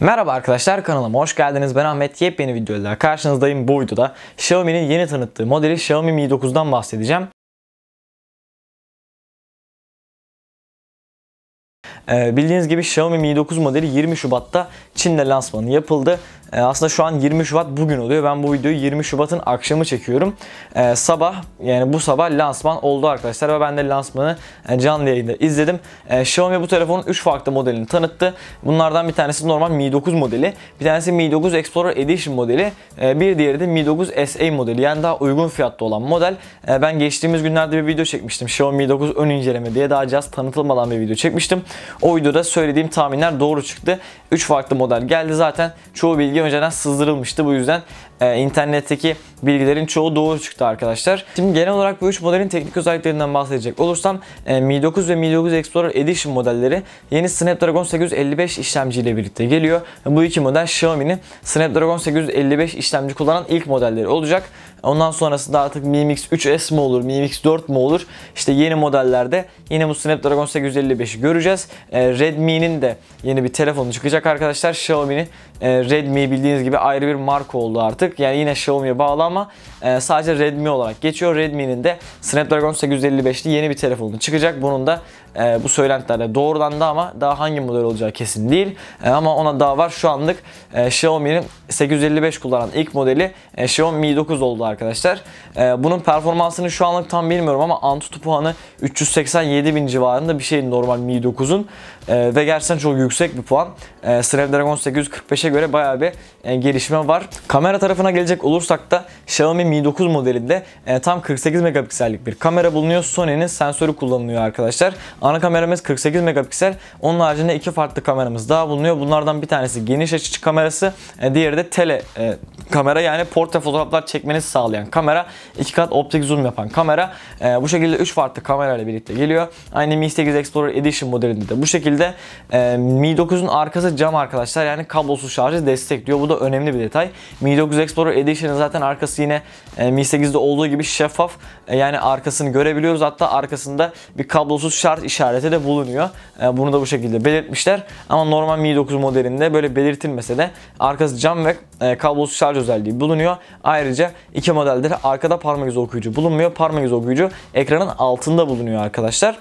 Merhaba arkadaşlar kanalıma hoş geldiniz. Ben Ahmet. Yepyeni videoyla karşınızdayım. Bu videoda Xiaomi'nin yeni tanıttığı modeli Xiaomi Mi 9'dan bahsedeceğim. Ee, bildiğiniz gibi Xiaomi Mi 9 modeli 20 Şubat'ta Çin'de lansmanı yapıldı. E, aslında şu an 20 Şubat bugün oluyor. Ben bu videoyu 20 Şubat'ın akşamı çekiyorum. E, sabah yani bu sabah lansman oldu arkadaşlar ve ben de lansmanı e, canlı yayında izledim. E, Xiaomi bu telefonun 3 farklı modelini tanıttı. Bunlardan bir tanesi normal Mi 9 modeli. Bir tanesi Mi 9 Explorer Edition modeli. E, bir diğeri de Mi 9 SE modeli. Yani daha uygun fiyatta olan model. E, ben geçtiğimiz günlerde bir video çekmiştim. Xiaomi Mi 9 ön inceleme diye daha cihaz tanıtılmadan bir video çekmiştim. O videoda söylediğim tahminler doğru çıktı. 3 farklı model geldi zaten. Çoğu bilgi video önceden sızdırılmıştı. Bu yüzden e, internetteki bilgilerin çoğu doğru çıktı arkadaşlar. Şimdi genel olarak bu üç modelin teknik özelliklerinden bahsedecek olursam e, Mi 9 ve Mi 9 Explorer Edition modelleri yeni Snapdragon 855 işlemci ile birlikte geliyor. Bu iki model Xiaomi'nin Snapdragon 855 işlemci kullanan ilk modelleri olacak. Ondan sonrasında artık Mi Mix 3S mi olur, Mi Mix 4 mi olur? İşte yeni modellerde yine bu Snapdragon 855'i göreceğiz. E, Redmi'nin de yeni bir telefonu çıkacak arkadaşlar. Xiaomi'nin e, Redmi bildiğiniz gibi ayrı bir marka oldu artık yaptık. Yani yine Xiaomi'ye bağlı ama e, sadece Redmi olarak geçiyor. Redmi'nin de Snapdragon 855'li yeni bir telefonu çıkacak. Bunun da e, bu söylentilerle doğrulandı ama daha hangi model olacağı kesin değil. E, ama ona daha var. Şu anlık e, Xiaomi'nin 855 kullanan ilk modeli e, Xiaomi Mi 9 oldu arkadaşlar. E, bunun performansını şu anlık tam bilmiyorum ama Antutu puanı 387 bin civarında bir şey normal Mi 9'un. E, ve gerçekten çok yüksek bir puan. E, Snapdragon 845'e göre bayağı bir e, gelişme var. Kamera tarafına gelecek olursak da Xiaomi Mi 9 modelinde e, tam 48 megapiksellik bir kamera bulunuyor. Sony'nin sensörü kullanılıyor arkadaşlar. Ana kameramız 48 megapiksel. Onun haricinde iki farklı kameramız daha bulunuyor. Bunlardan bir tanesi geniş açı kamerası. E, diğeri de tele e, kamera yani portre fotoğraflar çekmenizi sağlayan kamera. iki kat optik zoom yapan kamera. E, bu şekilde 3 farklı kamera ile birlikte geliyor. Aynı Mi 8 Explorer Edition modelinde de bu şekilde. E, Mi 9'un arkası cam arkadaşlar. Yani kablosuz şarjı destekliyor. Bu da önemli bir detay. Mi 9 Explorer Edition'ın zaten arkası yine e, Mi 8'de olduğu gibi şeffaf. E, yani arkasını görebiliyoruz. Hatta arkasında bir kablosuz şarj işareti de bulunuyor. Ee, bunu da bu şekilde belirtmişler. Ama normal Mi 9 modelinde böyle belirtilmese de arkası cam ve e, kablosuz şarj özelliği bulunuyor. Ayrıca iki modelde de arkada parmak izi okuyucu bulunmuyor. Parmak izi okuyucu ekranın altında bulunuyor arkadaşlar.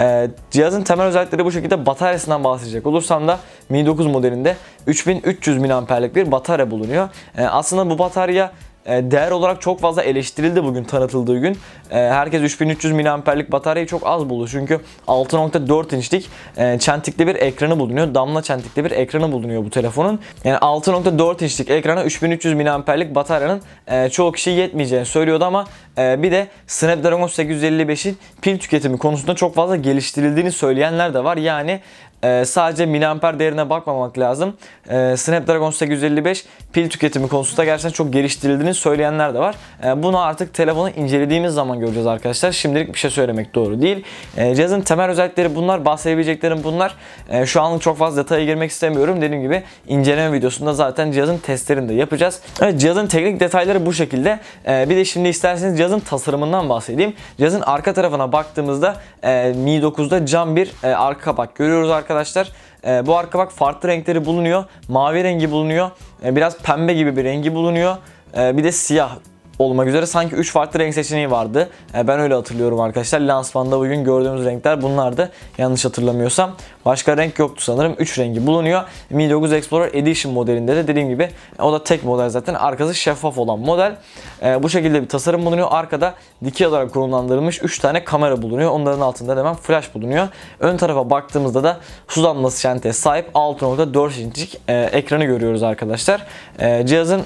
Ee, cihazın temel özellikleri bu şekilde bataryasından bahsedecek olursam da Mi 9 modelinde 3300 mAh'lik bir batarya bulunuyor. Ee, aslında bu batarya e, değer olarak çok fazla eleştirildi bugün tanıtıldığı gün. E, herkes 3300 miliamperlik bataryayı çok az buldu. Çünkü 6.4 inçlik e, çentikli bir ekranı bulunuyor. Damla çentikli bir ekranı bulunuyor bu telefonun. Yani 6.4 inçlik ekrana 3300 miliamperlik bataryanın çoğu kişi yetmeyeceğini söylüyordu ama bir de Snapdragon 855'in pil tüketimi konusunda çok fazla geliştirildiğini söyleyenler de var. Yani ee, sadece miliamper değerine bakmamak lazım. E, Snapdragon 855 pil tüketimi konusunda gerçekten çok geliştirildiğini söyleyenler de var. E, bunu artık telefonu incelediğimiz zaman göreceğiz arkadaşlar. Şimdilik bir şey söylemek doğru değil. E, cihazın temel özellikleri bunlar. Bahsedebileceklerim bunlar. E, şu anlık çok fazla detaya girmek istemiyorum. Dediğim gibi inceleme videosunda zaten cihazın testlerini de yapacağız. Evet cihazın teknik detayları bu şekilde. E, bir de şimdi isterseniz cihazın tasarımından bahsedeyim. Cihazın arka tarafına baktığımızda e, Mi 9'da cam bir e, arka kapak görüyoruz arkadaşlar arkadaşlar. E, bu arka bak farklı renkleri bulunuyor. Mavi rengi bulunuyor. E, biraz pembe gibi bir rengi bulunuyor. E, bir de siyah olmak üzere sanki 3 farklı renk seçeneği vardı. E, ben öyle hatırlıyorum arkadaşlar. Lansmanda bugün gördüğümüz renkler bunlardı. Yanlış hatırlamıyorsam. Başka renk yoktu sanırım. 3 rengi bulunuyor. Mi 9 Explorer Edition modelinde de dediğim gibi o da tek model zaten. Arkası şeffaf olan model. E, bu şekilde bir tasarım bulunuyor. Arkada dikey olarak konumlandırılmış 3 tane kamera bulunuyor. Onların altında hemen flash bulunuyor. Ön tarafa baktığımızda da su damlası şente sahip 6.4 inçlik e, ekranı görüyoruz arkadaşlar. Cihazın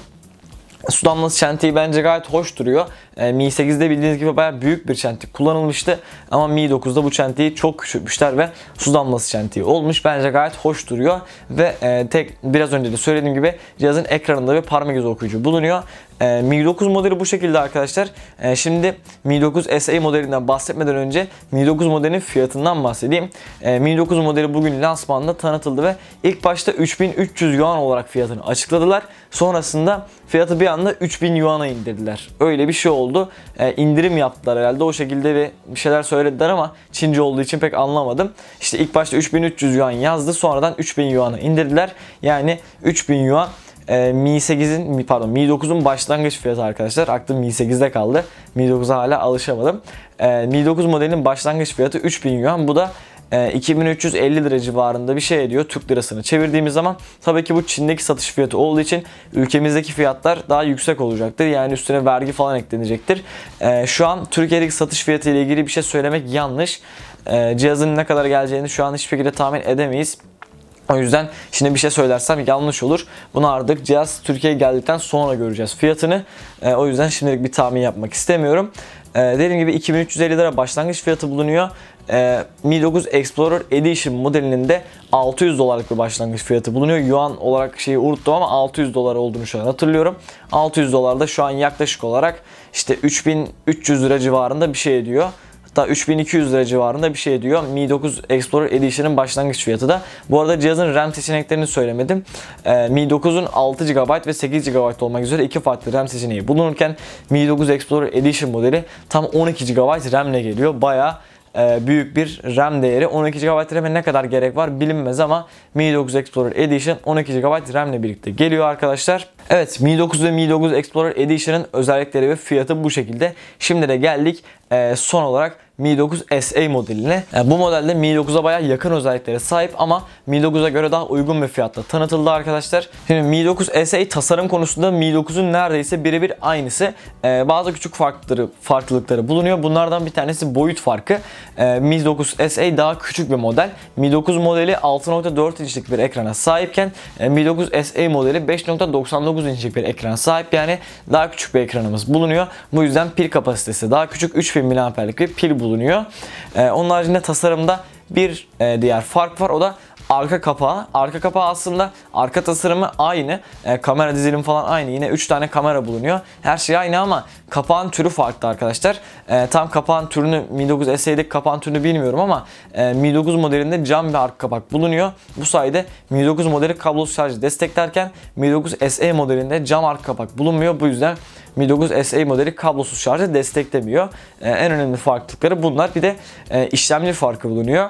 Su çentiği bence gayet hoş duruyor. E, Mi 8'de bildiğiniz gibi bayağı büyük bir çentik kullanılmıştı. Ama Mi 9'da bu çentiği çok küçültmüşler ve su damlası çentiği olmuş. Bence gayet hoş duruyor ve e, tek biraz önce de söylediğim gibi cihazın ekranında bir parmak izi okuyucu bulunuyor. E, Mi 9 modeli bu şekilde arkadaşlar. E, şimdi Mi 9 SE modelinden bahsetmeden önce Mi 9 modelinin fiyatından bahsedeyim. E, Mi 9 modeli bugün lansmanda tanıtıldı ve ilk başta 3300 yuan olarak fiyatını açıkladılar. Sonrasında fiyatı bir anda 3000 yuana indirdiler. Öyle bir şey oldu oldu. E, indirim yaptılar herhalde. O şekilde bir şeyler söylediler ama Çince olduğu için pek anlamadım. İşte ilk başta 3300 yuan yazdı. Sonradan 3000 yuanı indirdiler. Yani 3000 yuan e, Mi 8'in pardon Mi 9'un başlangıç fiyatı arkadaşlar. Aklım Mi 8'de kaldı. Mi 9'a hala alışamadım. E, Mi 9 modelinin başlangıç fiyatı 3000 yuan. Bu da 2350 ee, lira civarında bir şey ediyor Türk lirasını çevirdiğimiz zaman. Tabii ki bu Çin'deki satış fiyatı olduğu için ülkemizdeki fiyatlar daha yüksek olacaktır. Yani üstüne vergi falan eklenecektir. Ee, şu an Türkiye'deki satış fiyatı ile ilgili bir şey söylemek yanlış. Ee, cihazın ne kadar geleceğini şu an hiçbir şekilde tahmin edemeyiz. O yüzden şimdi bir şey söylersem yanlış olur. Bunu artık cihaz Türkiye'ye geldikten sonra göreceğiz fiyatını. o yüzden şimdilik bir tahmin yapmak istemiyorum. E, dediğim gibi 2350 lira başlangıç fiyatı bulunuyor. E, Mi 9 Explorer Edition modelinin de 600 dolarlık bir başlangıç fiyatı bulunuyor. Yuan olarak şeyi unuttum ama 600 dolar olduğunu şu an hatırlıyorum. 600 dolar da şu an yaklaşık olarak işte 3300 lira civarında bir şey ediyor. Hatta 3200 lira civarında bir şey diyor. Mi 9 Explorer Edition'ın başlangıç fiyatı da. Bu arada cihazın RAM seçeneklerini söylemedim. Ee, Mi 9'un 6 GB ve 8 GB olmak üzere iki farklı RAM seçeneği bulunurken Mi 9 Explorer Edition modeli tam 12 GB RAM ile geliyor. Bayağı e, büyük bir RAM değeri. 12 GB RAM'e ne kadar gerek var bilinmez ama Mi 9 Explorer Edition 12 GB RAM ile birlikte geliyor arkadaşlar. Evet Mi 9 ve Mi 9 Explorer Edition'ın özellikleri ve fiyatı bu şekilde. Şimdi de geldik e, son olarak mi 9 SE modeline. Yani bu modelde Mi 9'a baya yakın özelliklere sahip ama Mi 9'a göre daha uygun bir fiyatta tanıtıldı arkadaşlar. Şimdi Mi 9 SE tasarım konusunda Mi 9'un neredeyse birebir aynısı. Ee, bazı küçük farkları, farklılıkları bulunuyor. Bunlardan bir tanesi boyut farkı. Ee, Mi 9 SE daha küçük bir model. Mi 9 modeli 6.4 inçlik bir ekrana sahipken e, Mi 9 SE modeli 5.99 inçlik bir ekrana sahip. Yani daha küçük bir ekranımız bulunuyor. Bu yüzden pil kapasitesi daha küçük 3000 mAh'lik bir pil bulunuyor bulunuyor. Ee, onun haricinde tasarımda bir e, diğer fark var o da arka kapağı. Arka kapağı aslında arka tasarımı aynı. E, kamera dizilim falan aynı. Yine 3 tane kamera bulunuyor. Her şey aynı ama kapağın türü farklı arkadaşlar. E, tam kapağın türünü Mi 9 SE'deki kapağın türünü bilmiyorum ama e, Mi 9 modelinde cam bir arka kapak bulunuyor. Bu sayede Mi 9 modeli kablosuz şarjı desteklerken Mi 9 SE modelinde cam arka kapak bulunmuyor. Bu yüzden Mi 9 SE modeli kablosuz şarjı desteklemiyor. E, en önemli farklılıkları bunlar. Bir de e, işlemci farkı bulunuyor.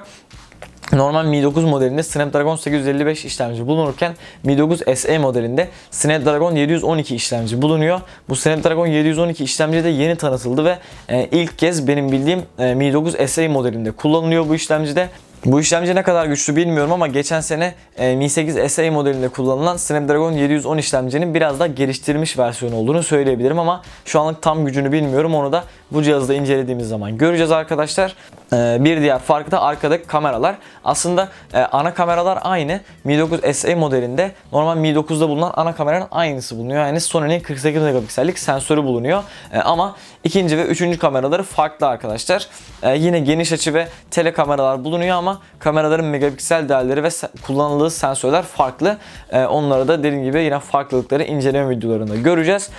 Normal Mi 9 modelinde Snapdragon 855 işlemci bulunurken Mi 9 SE modelinde Snapdragon 712 işlemci bulunuyor. Bu Snapdragon 712 işlemci de yeni tanıtıldı ve e, ilk kez benim bildiğim e, Mi 9 SE modelinde kullanılıyor bu işlemcide. Bu işlemci ne kadar güçlü bilmiyorum ama geçen sene e, Mi 8 SE modelinde kullanılan Snapdragon 710 işlemcinin biraz da geliştirilmiş versiyonu olduğunu söyleyebilirim ama şu anlık tam gücünü bilmiyorum. Onu da bu cihazda incelediğimiz zaman göreceğiz arkadaşlar. Ee, bir diğer farkı da arkadaki kameralar. Aslında e, ana kameralar aynı. Mi 9 SE modelinde normal Mi 9'da bulunan ana kameranın aynısı bulunuyor. Yani Sony'nin 48 megapiksellik sensörü bulunuyor. E, ama ikinci ve üçüncü kameraları farklı arkadaşlar. E, yine geniş açı ve tele kameralar bulunuyor ama kameraların megapiksel değerleri ve kullanıldığı sensörler farklı. onlara da dediğim gibi yine farklılıkları inceleme videolarında göreceğiz.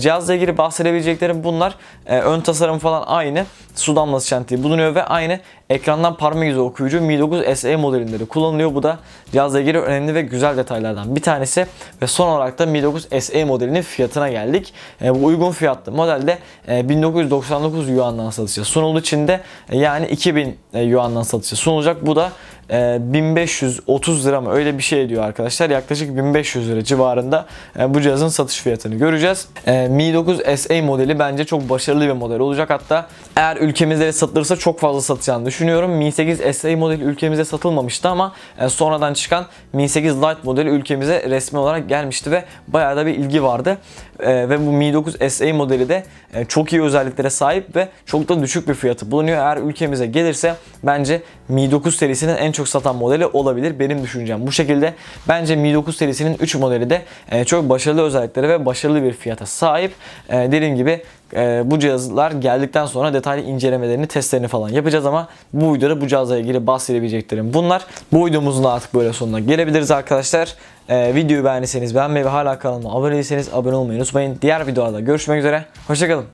Cihazla ilgili bahsedebileceklerim bunlar. Ön tasarım falan aynı. Su damlası çantayı bulunuyor ve aynı ekrandan parmak izi okuyucu Mi 9 SE modelinde de kullanılıyor. Bu da cihazla ilgili önemli ve güzel detaylardan bir tanesi. Ve son olarak da Mi 9 SE modelinin fiyatına geldik. E, bu uygun fiyatlı modelde e, 1999 Yuan'dan satışa sunuldu. Çin'de e, yani 2000 e, Yuan'dan satışa sunulacak. Bu da e, ee, 1530 lira mı öyle bir şey diyor arkadaşlar. Yaklaşık 1500 lira civarında e, bu cihazın satış fiyatını göreceğiz. E, Mi 9 SA modeli bence çok başarılı bir model olacak. Hatta eğer ülkemizde satılırsa çok fazla satacağını düşünüyorum. Mi 8 SA modeli ülkemize satılmamıştı ama e, sonradan çıkan Mi 8 Lite modeli ülkemize resmi olarak gelmişti ve bayağı da bir ilgi vardı. E, ve bu Mi 9 SA modeli de e, çok iyi özelliklere sahip ve çok da düşük bir fiyatı bulunuyor. Eğer ülkemize gelirse bence Mi 9 serisinin en çok satan modeli olabilir benim düşüncem. Bu şekilde bence Mi 9 serisinin 3 modeli de e, çok başarılı özellikleri ve başarılı bir fiyata sahip. E, dediğim gibi e, bu cihazlar geldikten sonra detaylı incelemelerini, testlerini falan yapacağız ama bu videoda bu cihazla ilgili bahsedebileceklerim bunlar. Bu videomuzun da artık böyle sonuna gelebiliriz arkadaşlar. Ee, videoyu beğendiyseniz beğenmeyi ve hala kanalıma abone değilseniz abone olmayı unutmayın. Diğer videolarda görüşmek üzere. Hoşçakalın.